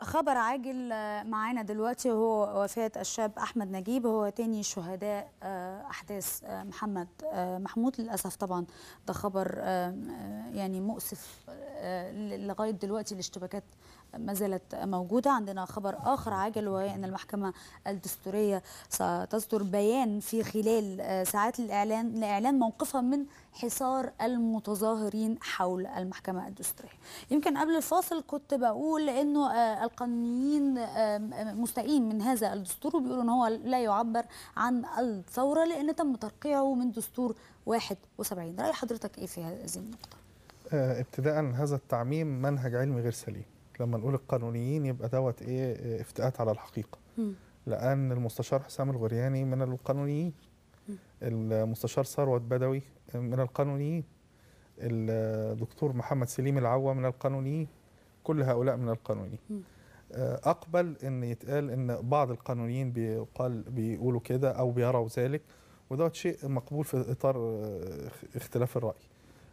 خبر عاجل آه، معانا دلوقتي هو وفاة الشاب أحمد نجيب هو تاني شهداء آه، أحداث آه، محمد محمود للأسف طبعا ده خبر يعني مؤسف لغاية دلوقتي الاشتباكات ما زالت موجودة عندنا خبر آخر عاجل وهي أن المحكمة الدستورية ستصدر بيان في خلال ساعات الإعلان لإعلان موقفها من حصار المتظاهرين حول المحكمة الدستورية يمكن قبل الفاصل كنت بقول أنه آه، القانونيين مستائين من هذا الدستور وبيقولوا أنه هو لا يعبر عن الثورة لأن تم ترقيعه من دستور 71 رأي حضرتك إيه في هذه النقطة؟ آه، ابتداء هذا التعميم منهج علمي غير سليم لما نقول القانونيين يبقى دوت ايه آه، افتئات على الحقيقه م. لان المستشار حسام الغرياني من القانونيين المستشار ثروت بدوي من القانونيين الدكتور محمد سليم العوا من القانونيين كل هؤلاء من القانونيين آه، اقبل ان يتقال ان بعض القانونيين بيقال بيقولوا كده او بيروا ذلك وده شيء مقبول في اطار آه، اختلاف الراي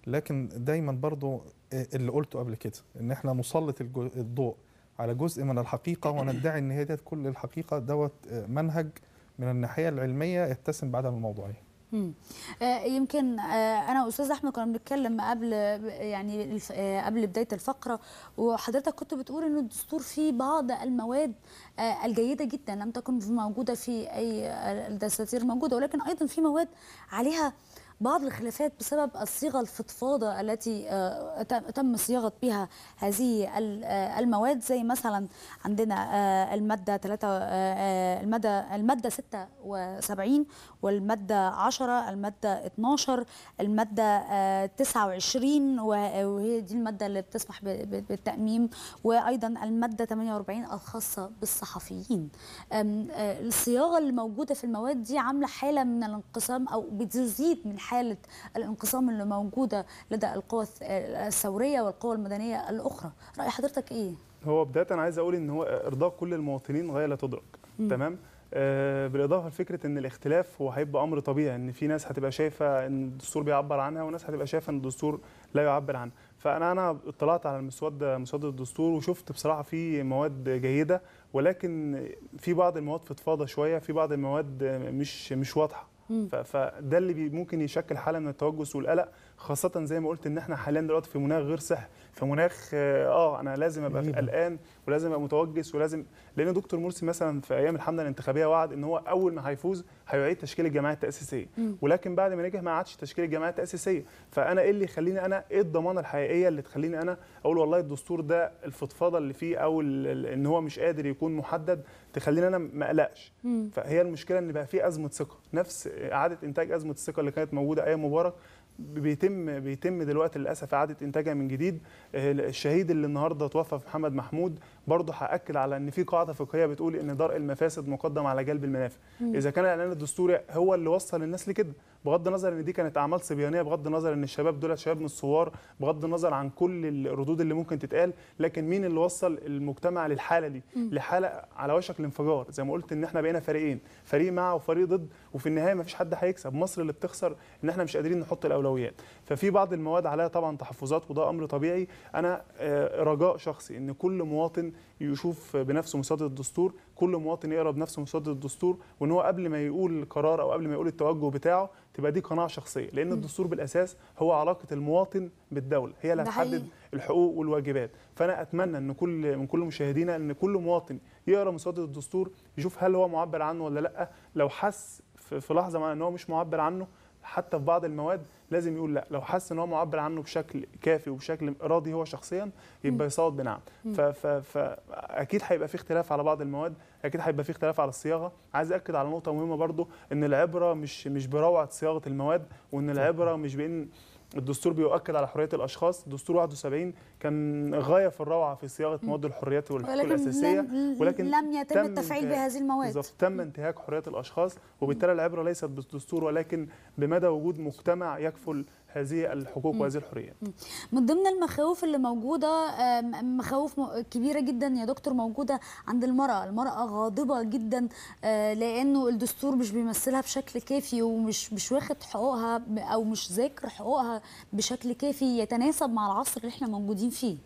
لكن دايما برضو آه، اللي قلته قبل كده ان احنا مسلط الضوء على جزء من الحقيقه وندعي ان هي ديت كل الحقيقه دوت منهج من الناحيه العلميه يتسم بعدم الموضوعيه يعني. آه، يمكن آه، انا استاذ احمد كنا بنتكلم قبل يعني آه، قبل بدايه الفقره وحضرتك كنت بتقول ان الدستور فيه بعض المواد الجيده جدا لم تكن موجوده في اي الدساتير موجوده ولكن ايضا في مواد عليها بعض الخلافات بسبب الصيغة الفضفاضة التي آه، تم صياغة بها هذه آه، المواد زي مثلا عندنا آه، المادة 3 المادة المادة 76 والمادة 10 المادة 12 المادة 29 وهي دي المادة اللي بتسمح بالتأميم وأيضا المادة 48 الخاصة بالصحفيين الصياغة اللي موجودة في المواد دي عاملة حالة من الانقسام أو بتزيد من حالة حالة الانقسام اللي موجودة لدى القوى الثورية والقوى المدنية الأخرى رأي حضرتك إيه؟ هو بداية أنا عايز أقول إن هو إرضاء كل المواطنين غاية لا تدرك م. تمام؟ آه، بالاضافه لفكره ان الاختلاف هو هيبقى امر طبيعي ان في ناس هتبقى شايفه ان الدستور بيعبر عنها وناس هتبقى شايفه ان الدستور لا يعبر عنها فانا انا اطلعت على المسودة مسوده الدستور وشفت بصراحه في مواد جيده ولكن في بعض المواد فضفاضه شويه في بعض المواد مش مش واضحه فده اللي ممكن يشكل حاله من التوجس والقلق خاصه زي ما قلت ان احنا حاليا دلوقتي في مناخ غير صحي في مناخ آه،, اه انا لازم ابقى قلقان ولازم ابقى متوجس ولازم لان دكتور مرسي مثلا في ايام الحمله الانتخابيه وعد ان هو اول ما هيفوز هيعيد تشكيل الجامعات التاسيسيه ولكن بعد ما نجح ما عادش تشكيل الجامعات التاسيسيه فانا ايه اللي يخليني انا ايه الضمانه الحقيقيه اللي تخليني انا اقول والله الدستور ده الفضفاضه اللي فيه او ان هو مش قادر يكون محدد تخليني انا ما اقلقش فهي المشكله ان بقى في ازمه ثقه نفس اعاده انتاج ازمه الثقه اللي كانت موجوده ايام مبارك بيتم بيتم دلوقتي للاسف اعاده انتاجها من جديد آه، الشهيد اللي النهارده توفى محمد محمود برضه هاكد على ان في قاعده فقهيه بتقول ان درء المفاسد مقدم على جلب المنافع اذا كان الاعلان الدستوري هو اللي وصل الناس لكده بغض النظر ان دي كانت اعمال صبيانيه بغض النظر ان الشباب دول شباب من الثوار بغض النظر عن كل الردود اللي ممكن تتقال لكن مين اللي وصل المجتمع للحاله دي لحاله على وشك الانفجار زي ما قلت ان احنا بقينا فريقين فريق مع وفريق ضد وفي النهايه ما فيش حد هيكسب مصر اللي بتخسر ان احنا مش قادرين نحط الاولويات ففي بعض المواد عليها طبعا تحفظات وده امر طبيعي انا آه، رجاء شخصي ان كل مواطن يشوف بنفسه مصادر الدستور كل مواطن يقرا بنفسه مصادر الدستور وان هو قبل ما يقول القرار او قبل ما يقول التوجه بتاعه تبقى دي قناعه شخصيه لان الدستور بالاساس هو علاقه المواطن بالدوله هي اللي هتحدد الحقوق والواجبات فانا اتمنى ان كل من كل مشاهدينا ان كل مواطن يقرا مصادر الدستور يشوف هل هو معبر عنه ولا لا لو حس في لحظه ما ان هو مش معبر عنه حتى في بعض المواد لازم يقول لا لو حس ان هو معبر عنه بشكل كافي وبشكل راضي هو شخصيا يبقى يصوت بنعم فاكيد هيبقى في اختلاف على بعض المواد اكيد هيبقى في اختلاف على الصياغه عايز اكد على نقطه مهمه برضو ان العبره مش مش بروعه صياغه المواد وان العبره مش بان الدستور بيؤكد على حريه الاشخاص دستور 71 كان غايه في الروعه في صياغه مواد الحريات والحقوق الاساسيه ولكن لم يتم التفعيل بهذه المواد بالظبط تم انتهاك حريه الاشخاص وبالتالي العبره ليست بالدستور ولكن بمدى وجود مجتمع يكفل هذه الحقوق وهذه الحريات من ضمن المخاوف اللي موجوده مخاوف كبيره جدا يا دكتور موجوده عند المراه المراه غاضبه جدا آه، لانه الدستور مش بيمثلها بشكل كافي ومش مش واخد حقوقها او مش ذاكر حقوقها بشكل كافي يتناسب مع العصر اللي احنا موجودين فيه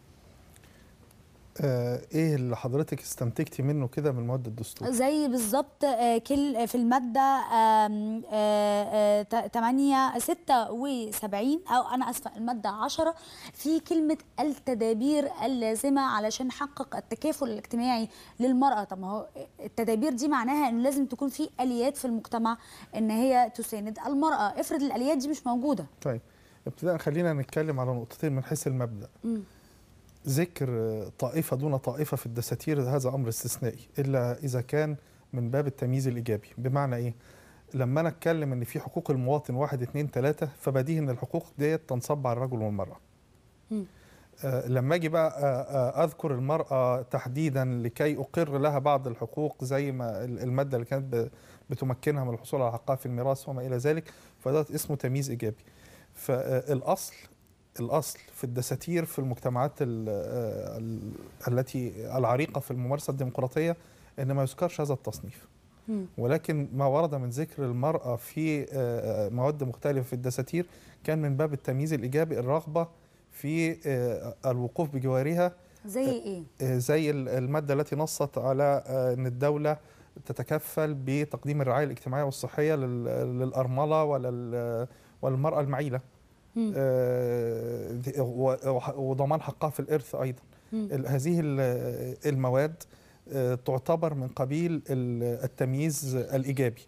آه ايه اللي حضرتك استنتجتي منه كده من مواد الدستور زي بالظبط آه كل آه، في الماده آه آه 8 76 او انا اسفه الماده 10 في كلمه التدابير اللازمه علشان نحقق التكافل الاجتماعي للمراه طب ما هو التدابير دي معناها انه لازم تكون في اليات في المجتمع ان هي تساند المراه افرض الاليات دي مش موجوده طيب ابتداء خلينا نتكلم على نقطتين من حيث المبدا م. ذكر طائفة دون طائفة في الدساتير هذا أمر استثنائي إلا إذا كان من باب التمييز الإيجابي بمعنى إيه؟ لما أنا أتكلم إن في حقوق المواطن واحد اثنين ثلاثة فبديهي إن الحقوق ديت تنصب على الرجل والمرأة آه، لما اجي بقى آه، آه، اذكر المراه تحديدا لكي اقر لها بعض الحقوق زي ما الماده اللي كانت بتمكنها من الحصول على حقها في الميراث وما الى ذلك فده اسمه تمييز ايجابي فالاصل الاصل في الدساتير في المجتمعات آه، التي العريقه في الممارسه الديمقراطيه ان ما يذكرش هذا التصنيف ولكن ما ورد من ذكر المرأة في آه، آه، مواد مختلفة في الدساتير كان من باب التمييز الإيجابي الرغبة في الوقوف بجوارها زي إيه؟ زي المادة التي نصت على أن الدولة تتكفل بتقديم الرعاية الاجتماعية والصحية للأرملة والمرأة المعيلة آه، وضمان حقها في الارث ايضا هذه المواد آه، تعتبر من قبيل التمييز الايجابي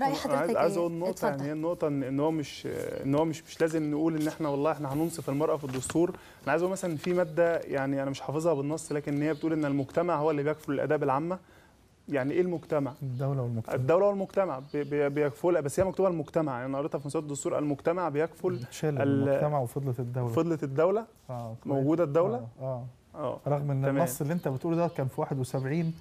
راي حضرتك عايز اقول إيه؟ نقطه يعني هي النقطه ان هو مش ان هو مش مش لازم نقول ان احنا والله احنا هننصف المراه في الدستور انا عايز اقول مثلا في ماده يعني انا مش حافظها بالنص لكن هي بتقول ان المجتمع هو اللي بيكفل الاداب العامه يعني ايه المجتمع الدوله والمجتمع الدوله والمجتمع بيكفل بس هي مكتوبه المجتمع يعني انا قريتها في مساد الدستور المجتمع بيكفل شال المجتمع وفضلة الدوله فضلة الدوله آه موجوده الدوله آه،, اه, آه. رغم ان تمام. النص اللي انت بتقوله ده كان في 71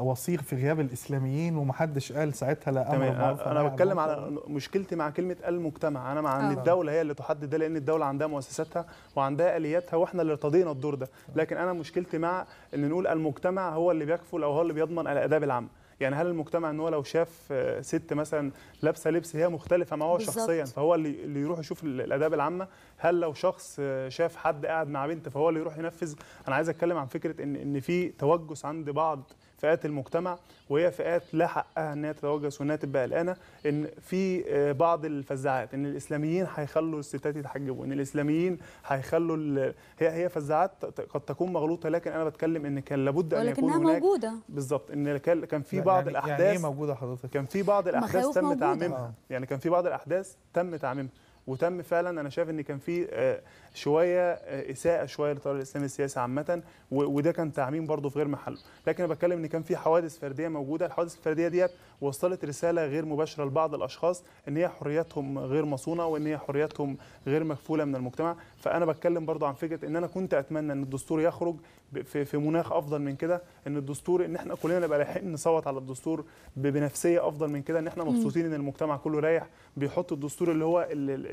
وصيغ في غياب الاسلاميين ومحدش قال ساعتها لا امر انا بتكلم على مشكلتي مع كلمه المجتمع انا مع ان آه. الدوله هي اللي تحدد ده لان الدوله عندها مؤسساتها وعندها الياتها واحنا اللي ارتضينا الدور ده لكن انا مشكلتي مع ان نقول المجتمع هو اللي بيكفل او هو اللي بيضمن الاداب العامه يعني هل المجتمع ان هو لو شاف ست مثلا لابسه لبس هي مختلفه مع هو شخصيا فهو اللي اللي يروح يشوف الاداب العامه هل لو شخص شاف حد قاعد مع بنت فهو اللي يروح ينفذ انا عايز اتكلم عن فكره ان ان في توجس عند بعض فئات المجتمع وهي فئات لا حقها انها تتوجس وانها تبقى قلقانه ان في آه، بعض الفزاعات ان الاسلاميين هيخلوا الستات يتحجبوا ان الاسلاميين هيخلوا هي هي فزاعات قد تكون مغلوطه لكن انا بتكلم ان كان لابد ان يكون هناك موجوده بالظبط ان كان في يعني بعض يعني الاحداث يعني ايه موجوده حضرتك كان في بعض الاحداث تم تعميمها آه. يعني كان في بعض الاحداث تم تعميمها وتم فعلا انا شايف ان كان في آه، شويه آه، اساءه شويه لطار الاسلام السياسي عامه وده كان تعميم برضه في غير محله لكن انا بتكلم ان كان في حوادث فرديه موجوده الحوادث الفرديه ديت وصلت رساله غير مباشره لبعض الاشخاص ان هي حرياتهم غير مصونه وان هي حرياتهم غير مكفوله من المجتمع فانا بتكلم برضه عن فكره ان انا كنت اتمنى ان الدستور يخرج في مناخ افضل من كده ان الدستور ان احنا كلنا نبقى رايحين نصوت على الدستور بنفسيه افضل من كده ان احنا مبسوطين ان المجتمع كله رايح بيحط الدستور اللي هو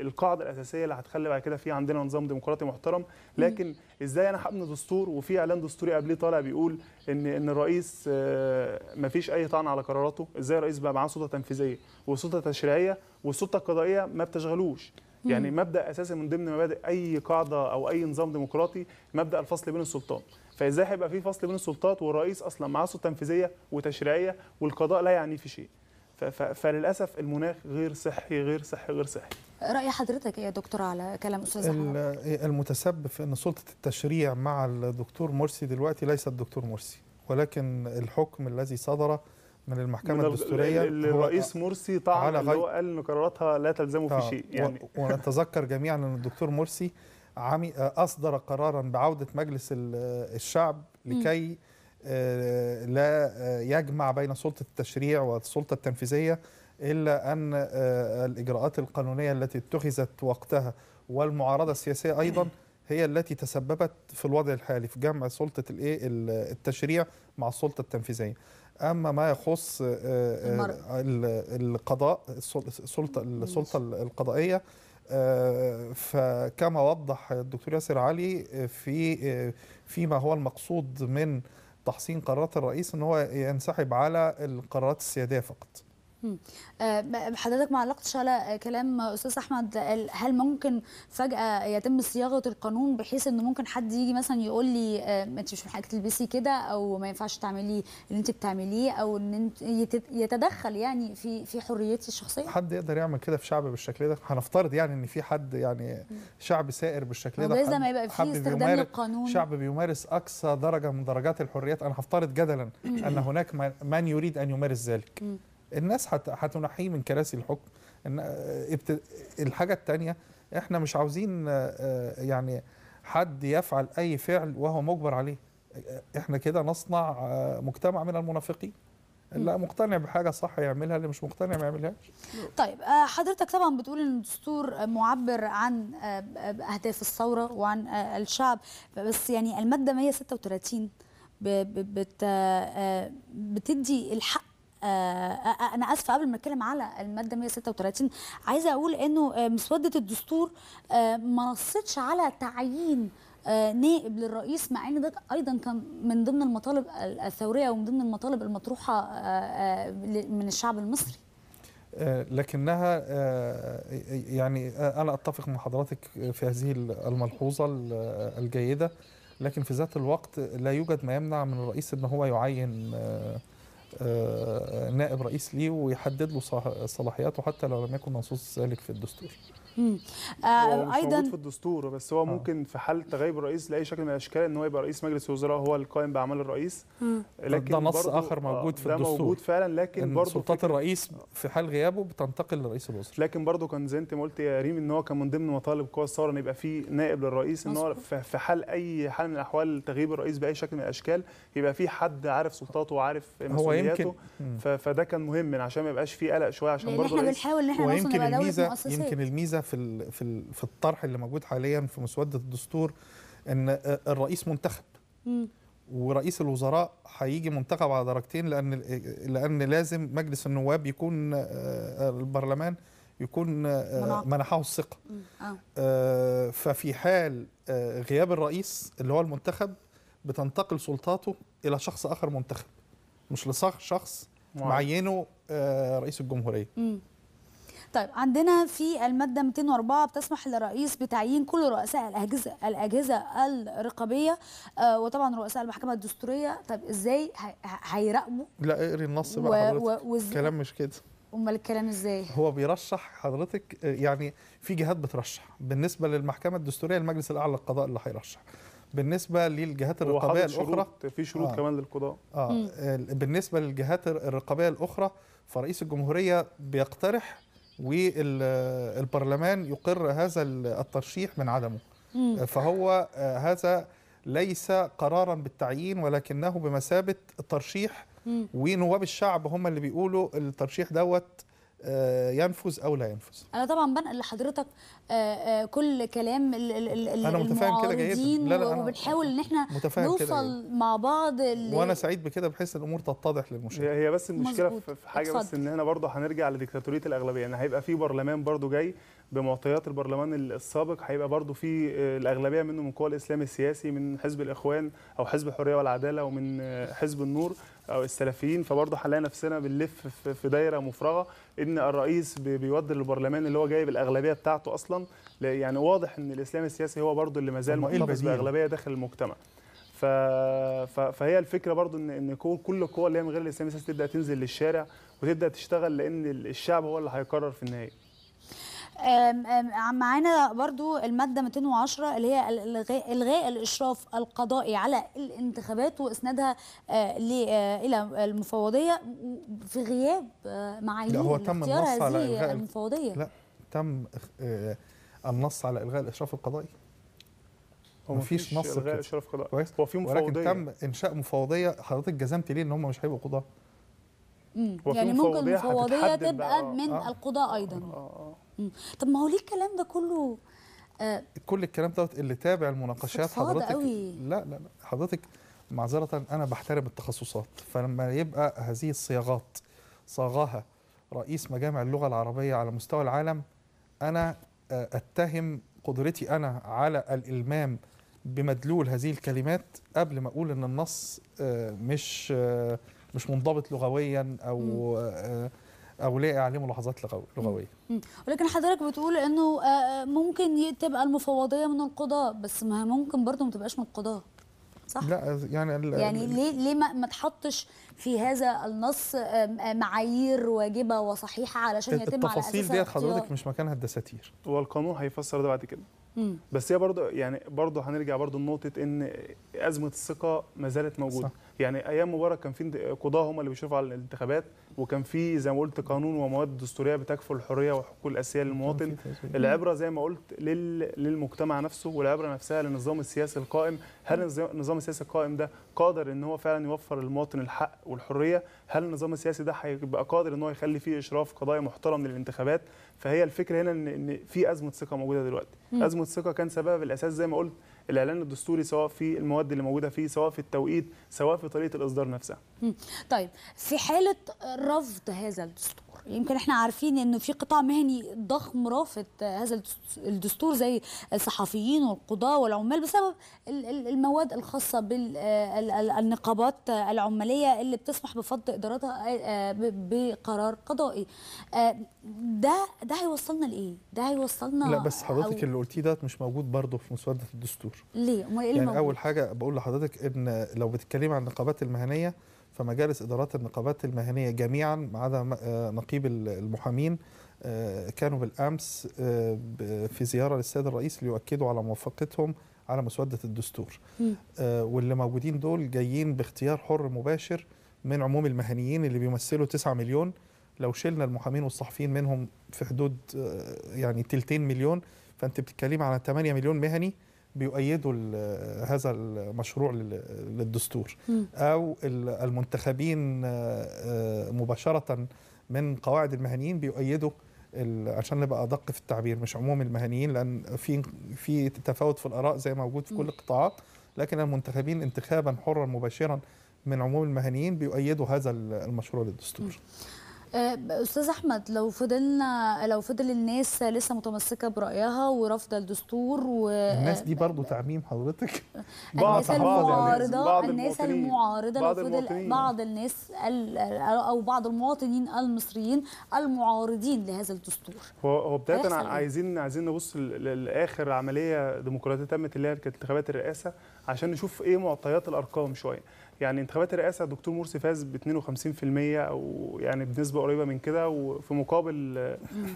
القاعده الاساسيه اللي هتخلي بعد كده في عندنا نظام ديمقراطي محترم لكن ازاي انا هبني دستور وفي اعلان دستوري قبليه طالع بيقول ان ان الرئيس آه، ما فيش اي طعن على قراراته ازاي الرئيس بقى معاه سلطه تنفيذيه وسلطه تشريعيه والسلطه القضائيه ما بتشغلوش يعني مبدا اساسي من ضمن مبادئ اي قاعده او اي نظام ديمقراطي مبدا الفصل بين السلطات فازاي هيبقى في فصل بين السلطات والرئيس اصلا معاه سلطه تنفيذيه وتشريعيه والقضاء لا يعني في شيء فللاسف المناخ غير صحي غير صحي غير صحي راي حضرتك ايه يا دكتور على كلام استاذ المتسبب في ان سلطه التشريع مع الدكتور مرسي دلوقتي ليس الدكتور مرسي ولكن الحكم الذي صدر من المحكمه من الدستوريه الرئيس مرسي طعن اللي هو قال ان قراراتها لا تلزمه في آه، شيء يعني ونتذكر جميعا ان الدكتور مرسي آه، اصدر قرارا بعوده مجلس الشعب لكي م. آه، لا آه، يجمع بين سلطة التشريع والسلطة التنفيذية إلا أن آه، الإجراءات القانونية التي اتخذت وقتها والمعارضة السياسية أيضا هي التي تسببت في الوضع الحالي في جمع سلطة إيه، التشريع مع السلطة التنفيذية أما ما يخص القضاء السلطة, السلطة القضائية فكما وضح الدكتور ياسر علي في فيما هو المقصود من تحصين قرارات الرئيس ان هو ينسحب على القرارات السياديه فقط آه، حضرتك ما علقتش على كلام استاذ احمد هل ممكن فجاه يتم صياغه القانون بحيث انه ممكن حد يجي مثلا يقول لي آه، انت مش من حقك تلبسي كده او ما ينفعش تعملي اللي انت بتعمليه او ان انت يتدخل يعني في في حريتي الشخصيه حد يقدر يعمل كده في شعب بالشكل ده هنفترض يعني ان في حد يعني شعب سائر بالشكل ده لازم يبقى في استخدام للقانون شعب بيمارس اقصى درجه من درجات الحريات انا هفترض جدلا ان هناك من يريد ان يمارس ذلك الناس هتنحيه من كراسي الحكم الحاجه الثانيه احنا مش عاوزين يعني حد يفعل اي فعل وهو مجبر عليه احنا كده نصنع مجتمع من المنافقين اللي مقتنع بحاجه صح يعملها اللي مش مقتنع ما يعملهاش طيب حضرتك طبعا بتقول ان الدستور معبر عن اهداف الثوره وعن الشعب بس يعني الماده 136 بتدي الحق آه، آه، انا اسفه قبل ما اتكلم على الماده 136 عايزه اقول انه آه، مسوده الدستور ما نصتش على تعيين نائب للرئيس مع ان ده ايضا كان من ضمن المطالب الثوريه ومن ضمن المطالب المطروحه من الشعب المصري لكنها يعني انا اتفق مع حضرتك في هذه الملحوظه الجيده لكن في ذات الوقت لا يوجد ما يمنع من الرئيس ان هو يعين آه، آه، نائب رئيس ليه ويحدد له صلاحياته حتى لو لم يكن منصوص ذلك في الدستور آه، هو مش ايضا في الدستور بس هو آه. ممكن في حال تغيب الرئيس لاي شكل من الاشكال ان هو يبقى رئيس مجلس الوزراء هو القائم باعمال الرئيس لكن ده نص اخر آه، موجود في الدستور ده موجود فعلا لكن برضه سلطات الرئيس في حال غيابه بتنتقل لرئيس الوزراء لكن برضه كان زي انت ما قلت يا ريم ان هو كان من ضمن مطالب قوى الثوره ان يبقى في نائب للرئيس ان هو في حال اي حال من الاحوال تغيب الرئيس باي شكل من الاشكال يبقى في حد عارف سلطاته وعارف مسؤولياته فده كان مهم عشان ما يبقاش في قلق شويه عشان برضه احنا بنحاول ان احنا نوصل لدوله مؤسسيه يمكن الميزه في في في الطرح اللي موجود حاليا في مسوده الدستور ان الرئيس منتخب ورئيس الوزراء هيجي منتخب على درجتين لان لان لازم مجلس النواب يكون آه، البرلمان يكون آه، منحه الثقه آه. آه. ففي حال غياب الرئيس اللي هو المنتخب بتنتقل سلطاته الى شخص اخر منتخب مش لشخص معينه رئيس الجمهوريه طيب عندنا في الماده 204 بتسمح للرئيس بتعيين كل رؤساء الاجهزه الاجهزه الرقابيه آه، وطبعا رؤساء المحكمه الدستوريه طيب ازاي هيراقبوا لا اقري النص بقى حضرتك الكلام مش كده امال الكلام ازاي هو بيرشح حضرتك آه، يعني في جهات بترشح بالنسبه للمحكمه الدستوريه المجلس الاعلى للقضاء اللي هيرشح بالنسبه للجهات الرقابيه الاخرى في شروط آه كمان للقضاء آه, آه بالنسبه للجهات الرقابيه الاخرى فرئيس الجمهوريه بيقترح والبرلمان يقر هذا الترشيح من عدمه آه، فهو آه، هذا ليس قرارا بالتعيين ولكنه بمثابه ترشيح ونواب الشعب هم اللي بيقولوا الترشيح دوت آه، ينفذ او لا ينفذ انا طبعا بنقل لحضرتك آه، آه، كل كلام انا متفاهم كده جيد لا لا أنا وبنحاول ان احنا نوصل مع بعض وانا سعيد بكده بحيث الامور تتضح للمشاهد هي بس المشكله مزبوط. في حاجه بس ان هنا برضه هنرجع لديكتاتوريه الاغلبيه ان يعني هيبقى في برلمان برضه جاي بمعطيات البرلمان السابق هيبقى برضو في آه، الاغلبيه منه من قوى الاسلام السياسي من حزب الاخوان او حزب الحريه والعداله ومن آه، حزب النور او السلفيين فبرضه هنلاقي نفسنا بنلف في دايره مفرغه ان الرئيس بيودي للبرلمان اللي هو جايب الاغلبيه بتاعته اصلا يعني واضح ان الاسلام السياسي هو برضه اللي مازال محتفظ باغلبيه داخل المجتمع ف... فهي الفكره برضو ان ان كل القوى اللي هي من غير الاسلام السياسي تبدا تنزل للشارع وتبدا تشتغل لان الشعب هو اللي هيقرر في النهايه معانا برضو الماده 210 اللي هي الغاء, إلغاء الاشراف القضائي على الانتخابات واسنادها آه، آه، الى المفوضيه في غياب آه، معايير لا هو تم النص على الغاء المفوضيه لا تم النص على الغاء الاشراف القضائي هو مفيش نص الغاء الاشراف القضائي كويس هو في مفوضيه ولكن تم انشاء مفوضيه حضرتك جزمت ليه ان هم مش هيبقوا قضاه يعني ممكن المفوضيه تبقى من آه. القضاء ايضا آه. طب ما هو ليه الكلام ده كله آه كل الكلام دوت اللي تابع المناقشات حضرتك قوي. لا لا لا حضرتك معذره انا بحترم التخصصات فلما يبقى هذه الصياغات صاغها رئيس مجامع اللغه العربيه على مستوى العالم انا آه، اتهم قدرتي انا على الالمام بمدلول هذه الكلمات قبل ما اقول ان النص آه، مش آه، مش منضبط لغويا او او لاقي عليه ملاحظات لغويه ولكن حضرتك بتقول انه آه، آه، ممكن تبقى المفوضيه من القضاء بس ما ممكن برضه ما تبقاش من القضاء صح لا يعني يعني ليه ليه ما تحطش في هذا النص معايير واجبه وصحيحه علشان يتم على اساسها التفاصيل ديت حضرتك مش مكانها الدساتير والقانون هيفسر ده بعد كده مم. بس هي برضه يعني برضه هنرجع برضه لنقطه ان ازمه الثقه ما زالت موجوده صح. يعني ايام مبارك كان في قضاه هم اللي بيشرفوا على الانتخابات وكان في زي ما قلت قانون ومواد دستوريه بتكفل الحريه والحقوق الاساسيه للمواطن العبره زي ما قلت للمجتمع نفسه والعبره نفسها للنظام السياسي القائم هل النظام السياسي القائم ده قادر ان هو فعلا يوفر للمواطن الحق والحريه هل النظام السياسي ده هيبقى قادر ان هو يخلي فيه اشراف قضايا محترم للانتخابات فهي الفكره هنا ان في ازمه ثقه موجوده دلوقتي مم. ازمه ثقه كان سببها بالاساس زي ما قلت الاعلان الدستوري سواء في المواد اللي موجوده فيه سواء في التوقيت سواء في طريقه الاصدار نفسها مم. طيب في حاله رفض هذا الدستور يمكن احنا عارفين انه في قطاع مهني ضخم رافض هذا الدستور زي الصحفيين والقضاة والعمال بسبب المواد الخاصة بالنقابات آه، العمالية اللي بتسمح بفض إدارتها آه، بقرار قضائي آه، ده ده هيوصلنا لإيه؟ ده هيوصلنا لا بس حضرتك اللي قلتيه ده مش موجود برضه في مسودة الدستور ليه؟ امال ايه يعني أول حاجة بقول لحضرتك إن لو بتتكلمي عن النقابات المهنية فمجالس إدارات النقابات المهنية جميعا ما عدا آه، نقيب المحامين آه، كانوا بالأمس آه، في زيارة للسيد الرئيس ليؤكدوا على موافقتهم على مسودة الدستور واللي موجودين دول جايين باختيار حر مباشر من عموم المهنيين اللي بيمثلوا 9 مليون لو شلنا المحامين والصحفيين منهم في حدود يعني تلتين مليون فانت بتتكلم على 8 مليون مهني بيؤيدوا هذا المشروع للدستور او المنتخبين آه، آه، مباشره من قواعد المهنيين بيؤيدوا عشان نبقى ادق في التعبير مش عموم المهنيين لان في في تفاوت في الاراء زي ما موجود في كل القطاعات لكن المنتخبين انتخابا حرا مباشرا من عموم المهنيين بيؤيدوا هذا المشروع للدستور آه، استاذ احمد لو فضلنا لو فضل الناس لسه متمسكه برايها ورافضه الدستور و الناس دي برضو تعميم حضرتك بعض الناس يعني، المعارضه بعض الناس المعارضه لو فضل بعض الناس او بعض المواطنين المصريين المعارضين لهذا الدستور هو هو بدايه إيه؟ عايزين عايزين نبص لاخر عمليه ديمقراطيه تمت اللي هي كانت انتخابات الرئاسه عشان نشوف ايه معطيات الارقام شويه يعني انتخابات الرئاسه دكتور مرسي فاز ب 52% او يعني بنسبه قريبه من كده وفي مقابل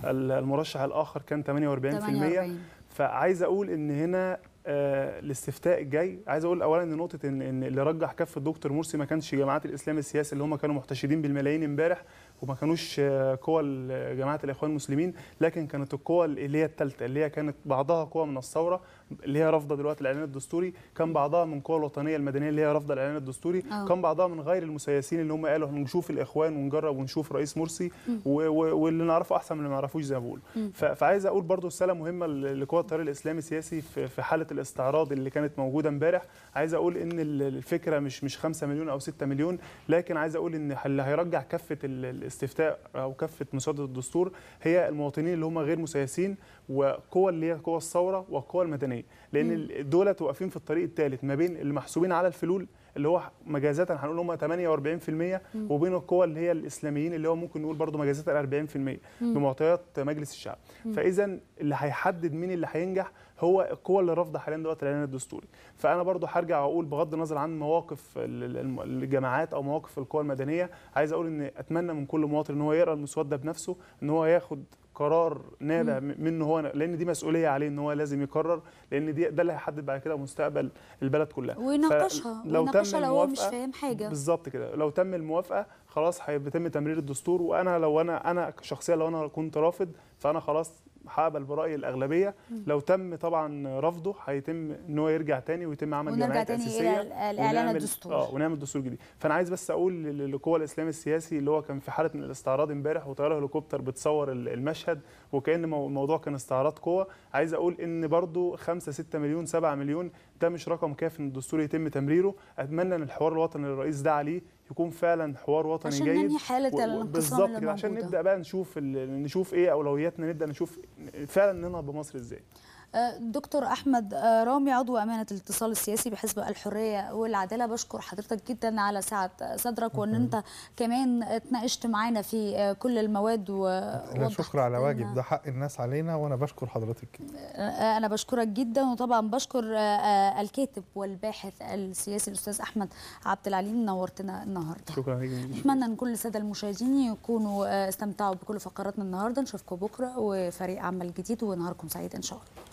المرشح الاخر كان 48%, 48. فعايز اقول ان هنا آه، الاستفتاء الجاي عايز اقول اولا ان نقطه ان, إن اللي رجح كف الدكتور مرسي ما كانش جماعات الاسلام السياسي اللي هم كانوا محتشدين بالملايين امبارح وما كانوش آه، قوى جماعه الاخوان المسلمين لكن كانت القوى اللي هي الثالثه اللي هي كانت بعضها قوى من الثوره اللي هي رافضه دلوقتي الاعلان الدستوري كان بعضها من قوى الوطنيه المدنيه اللي هي رافضه الاعلان الدستوري أوه. كان بعضها من غير المسيسين اللي هم قالوا هنشوف الاخوان ونجرب ونشوف رئيس مرسي واللي نعرفه احسن من اللي ما نعرفوش زي ما بقول فعايز اقول برضو رساله مهمه لقوى التيار الاسلامي السياسي في حاله الاستعراض اللي كانت موجوده امبارح عايز اقول ان الفكره مش مش 5 مليون او 6 مليون لكن عايز اقول ان اللي هيرجع كفه الاستفتاء او كفه مساعده الدستور هي المواطنين اللي هم غير مسيسين وقوى اللي هي قوى الثوره والقوى المدنيه لان دولت واقفين في الطريق الثالث ما بين المحسوبين على الفلول اللي هو مجازة هنقول هم 48% وبين القوى اللي هي الاسلاميين اللي هو ممكن نقول برضه مجازة 40% بمعطيات مجلس الشعب فاذا اللي هيحدد مين اللي هينجح هو القوى اللي رافضه حاليا دلوقتي الاعلان الدستوري فانا برضه هرجع واقول بغض النظر عن مواقف الجماعات او مواقف القوى المدنيه عايز اقول ان اتمنى من كل مواطن ان هو يقرا المسوده بنفسه ان هو ياخد قرار نابع منه هو لان دي مسؤوليه عليه ان هو لازم يقرر لان دي ده اللي هيحدد بعد كده مستقبل البلد كلها ويناقشها لو تم لو هو مش فاهم حاجه بالظبط كده لو تم الموافقه خلاص هيتم تمرير الدستور وانا لو انا انا شخصيا لو انا كنت رافض فانا خلاص حقبل براي الاغلبيه لو تم طبعا رفضه هيتم ان هو يرجع تاني ويتم عمل جمعيات اساسيه الى الاعلان الدستوري اه ونعمل دستور جديد فانا عايز بس اقول للقوى الإسلام السياسي اللي هو كان في حاله من الاستعراض امبارح وطياره هليكوبتر بتصور المشهد وكان الموضوع كان استعراض قوه عايز اقول ان برضو 5 6 مليون 7 مليون ده مش رقم كافي ان الدستور يتم تمريره اتمنى ان الحوار الوطني اللي الرئيس دعا ليه يكون فعلا حوار وطني عشان جيد عشان حاله الانقسام بالظبط عشان نبدا بقى نشوف نشوف ايه اولوياتنا نبدا نشوف فعلا ننهض بمصر ازاي دكتور احمد آه، رامي عضو امانه الاتصال السياسي بحزب الحريه والعداله بشكر حضرتك جدا على سعه صدرك وان انت كمان اتناقشت معانا في آه، كل المواد و شكرا على واجب ده حق الناس علينا وانا بشكر حضرتك آه، انا بشكرك جدا وطبعا بشكر الكاتب والباحث السياسي الاستاذ احمد عبد العليم نورتنا النهارده شكرا جدا اتمنى ان كل الساده المشاهدين يكونوا استمتعوا بكل فقراتنا النهارده نشوفكم بكره وفريق عمل جديد ونهاركم سعيد ان شاء الله